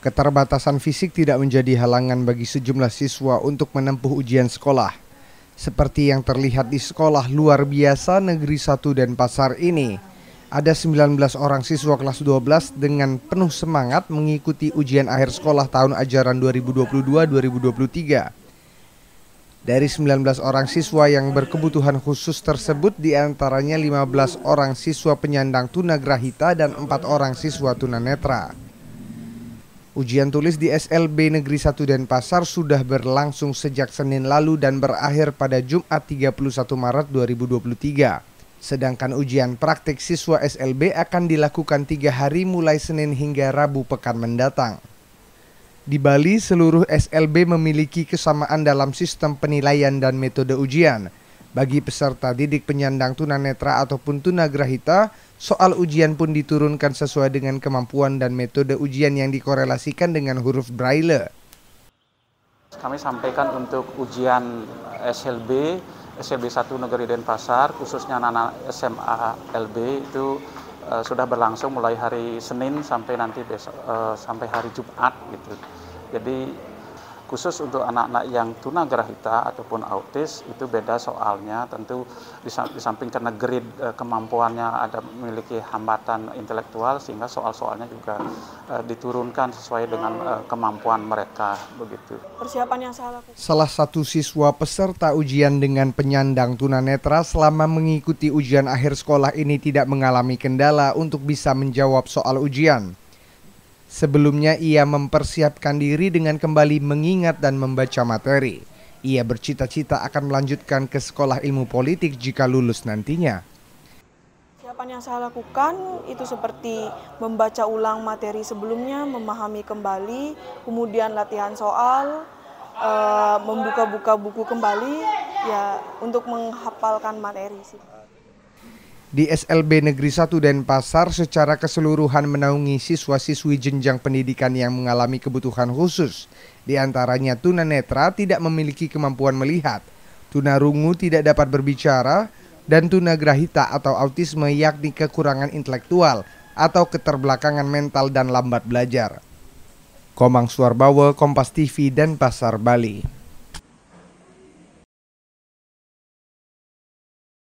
Keterbatasan fisik tidak menjadi halangan bagi sejumlah siswa untuk menempuh ujian sekolah. Seperti yang terlihat di sekolah luar biasa Negeri 1 dan Pasar ini, ada 19 orang siswa kelas 12 dengan penuh semangat mengikuti ujian akhir sekolah tahun ajaran 2022-2023. Dari 19 orang siswa yang berkebutuhan khusus tersebut diantaranya 15 orang siswa penyandang tunagrahita dan 4 orang siswa tunanetra. Ujian tulis di SLB Negeri 1 Denpasar sudah berlangsung sejak Senin lalu dan berakhir pada Jumat 31 Maret 2023. Sedangkan ujian praktik siswa SLB akan dilakukan tiga hari mulai Senin hingga Rabu pekan mendatang. Di Bali, seluruh SLB memiliki kesamaan dalam sistem penilaian dan metode ujian – bagi peserta didik penyandang tunanetra ataupun tunagrahita, soal ujian pun diturunkan sesuai dengan kemampuan dan metode ujian yang dikorelasikan dengan huruf braille. Kami sampaikan untuk ujian SLB, SLB 1 Negeri Denpasar, khususnya anak-anak SMA LB itu e, sudah berlangsung mulai hari Senin sampai nanti besok e, sampai hari Jumat gitu. Jadi khusus untuk anak-anak yang tunagrahita ataupun autis itu beda soalnya tentu di samping karena grade eh, kemampuannya ada memiliki hambatan intelektual sehingga soal-soalnya juga eh, diturunkan sesuai dengan eh, kemampuan mereka begitu. Persiapan yang salah. Salah satu siswa peserta ujian dengan penyandang tunanetra selama mengikuti ujian akhir sekolah ini tidak mengalami kendala untuk bisa menjawab soal ujian. Sebelumnya ia mempersiapkan diri dengan kembali mengingat dan membaca materi. Ia bercita-cita akan melanjutkan ke sekolah ilmu politik jika lulus nantinya. Persiapan yang saya lakukan itu seperti membaca ulang materi sebelumnya, memahami kembali, kemudian latihan soal, eh, membuka-buka buku kembali ya untuk menghafalkan materi sih di SLB Negeri 1 Denpasar secara keseluruhan menaungi siswa-siswi jenjang pendidikan yang mengalami kebutuhan khusus. Di antaranya tunanetra tidak memiliki kemampuan melihat, tunarungu tidak dapat berbicara, dan tunagrahita atau autisme yakni kekurangan intelektual atau keterbelakangan mental dan lambat belajar. Komang Suarbawa, Kompas TV, dan Pasar Bali.